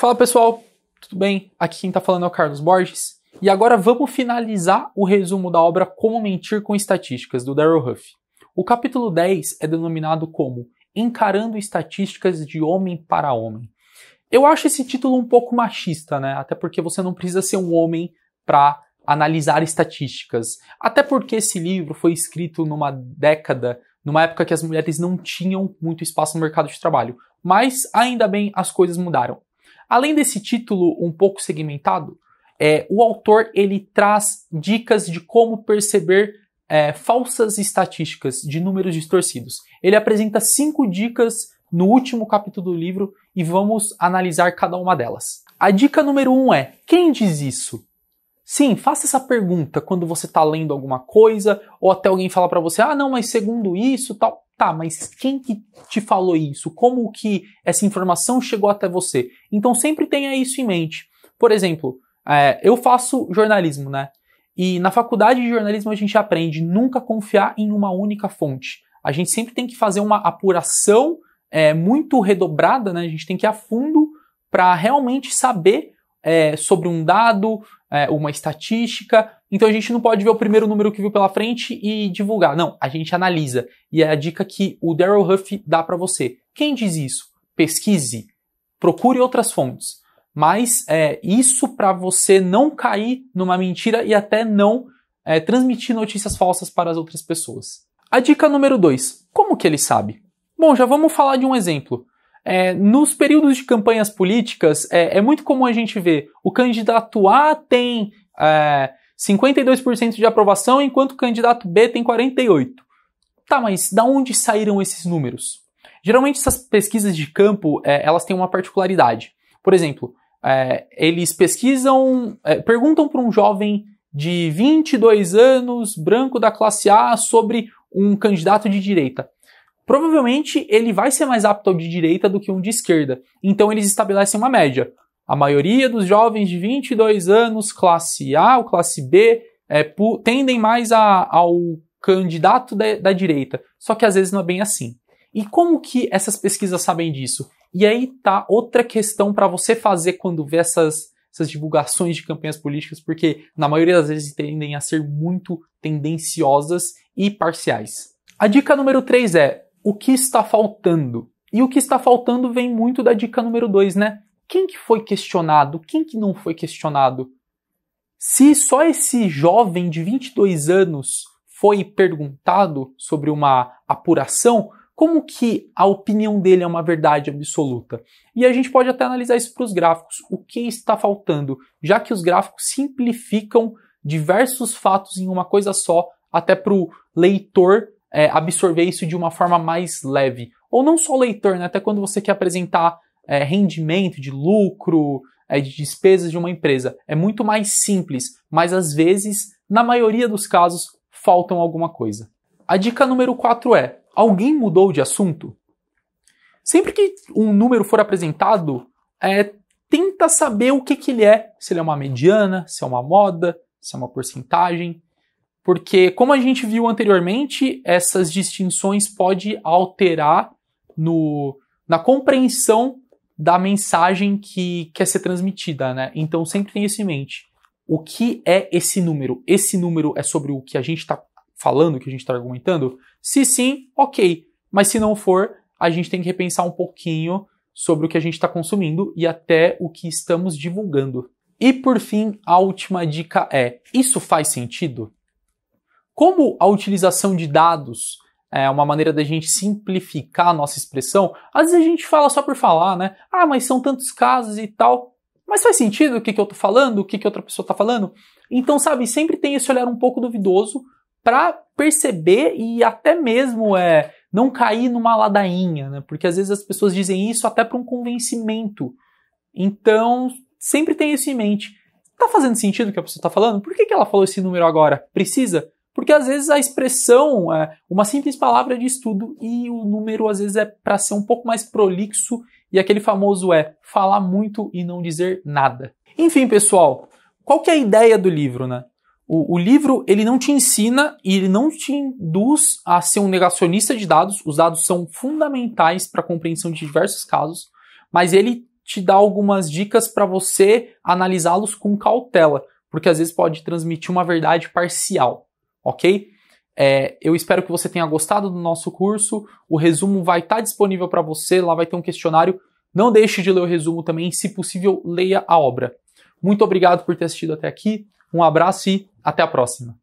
Fala pessoal, tudo bem? Aqui quem está falando é o Carlos Borges. E agora vamos finalizar o resumo da obra Como Mentir com Estatísticas, do Daryl Huff. O capítulo 10 é denominado como Encarando Estatísticas de Homem para Homem. Eu acho esse título um pouco machista, né? Até porque você não precisa ser um homem para analisar estatísticas. Até porque esse livro foi escrito numa década, numa época que as mulheres não tinham muito espaço no mercado de trabalho. Mas ainda bem as coisas mudaram. Além desse título um pouco segmentado, é, o autor ele traz dicas de como perceber é, falsas estatísticas de números distorcidos. Ele apresenta cinco dicas no último capítulo do livro e vamos analisar cada uma delas. A dica número um é: quem diz isso? Sim, faça essa pergunta quando você está lendo alguma coisa ou até alguém falar para você: "Ah, não, mas segundo isso, tal". Tá, mas quem que te falou isso? Como que essa informação chegou até você? Então sempre tenha isso em mente. Por exemplo, é, eu faço jornalismo, né? E na faculdade de jornalismo a gente aprende nunca confiar em uma única fonte. A gente sempre tem que fazer uma apuração é, muito redobrada, né? A gente tem que ir a fundo para realmente saber é, sobre um dado, é, uma estatística. Então a gente não pode ver o primeiro número que viu pela frente e divulgar. Não, a gente analisa. E é a dica que o Daryl Huff dá para você. Quem diz isso? Pesquise, procure outras fontes. Mas é, isso para você não cair numa mentira e até não é, transmitir notícias falsas para as outras pessoas. A dica número 2. Como que ele sabe? Bom, já vamos falar de um exemplo. É, nos períodos de campanhas políticas, é, é, muito comum a gente ver o candidato A tem é, 52% de aprovação, enquanto o candidato B tem 48%. Tá, mas da onde saíram esses números? Geralmente essas pesquisas de campo, é, elas têm uma particularidade. Por exemplo, é, eles pesquisam, é, perguntam para um jovem de 22 anos, branco da classe A, sobre um candidato de direita provavelmente ele vai ser mais apto ao de direita do que um de esquerda. Então eles estabelecem uma média. A maioria dos jovens de 22 anos, classe A ou classe B, é, tendem mais a, ao candidato da, da direita. Só que às vezes não é bem assim. E como que essas pesquisas sabem disso? E aí tá outra questão para você fazer quando vê essas, essas divulgações de campanhas políticas, porque na maioria das vezes tendem a ser muito tendenciosas e parciais. A dica número 3 é o que está faltando. E o que está faltando vem muito da dica número 2, né? Quem que foi questionado? Quem que não foi questionado? Se só esse jovem de 22 anos foi perguntado sobre uma apuração, como que a opinião dele é uma verdade absoluta? E a gente pode até analisar isso para os gráficos. O que está faltando? Já que os gráficos simplificam diversos fatos em uma coisa só, até para o leitor é, absorver isso de uma forma mais leve. Ou não só o leitor, né? até quando você quer apresentar é, rendimento de lucro, é, de despesas de uma empresa. É muito mais simples, mas às vezes, na maioria dos casos, faltam alguma coisa. A dica número 4 é: alguém mudou de assunto? Sempre que um número for apresentado, é, tenta saber o que, que ele é, se ele é uma mediana, se é uma moda, se é uma porcentagem. Porque, como a gente viu anteriormente, essas distinções podem alterar no, na compreensão da mensagem que quer ser transmitida, né? Então, sempre tenha isso em mente. O que é esse número? Esse número é sobre o que a gente está falando, o que a gente está argumentando? Se sim, ok. Mas se não for, a gente tem que repensar um pouquinho sobre o que a gente está consumindo e até o que estamos divulgando. E por fim, a última dica é: isso faz sentido? Como a utilização de dados é uma maneira da gente simplificar a nossa expressão, às vezes a gente fala só por falar, né? Ah, mas são tantos casos e tal. Mas faz sentido o que, que eu tô falando, o que, que outra pessoa tá falando? Então, sabe, sempre tem esse olhar um pouco duvidoso para perceber e até mesmo é não cair numa ladainha, né? Porque às vezes as pessoas dizem isso até para um convencimento. Então, sempre tem isso em mente. Tá fazendo sentido o que a pessoa tá falando? Por que, que ela falou esse número agora? Precisa? porque às vezes a expressão, é, uma simples palavra de estudo e o número às vezes é para ser um pouco mais prolixo e aquele famoso é falar muito e não dizer nada. Enfim, pessoal, qual que é a ideia do livro, né? O, o livro ele não te ensina e ele não te induz a ser um negacionista de dados. Os dados são fundamentais para a compreensão de diversos casos, mas ele te dá algumas dicas para você analisá-los com cautela, porque às vezes pode transmitir uma verdade parcial ok? É, eu espero que você tenha gostado do nosso curso. O resumo vai estar tá disponível para você, lá vai ter um questionário. Não deixe de ler o resumo também, se possível, leia a obra. Muito obrigado por ter assistido até aqui. Um abraço e até a próxima.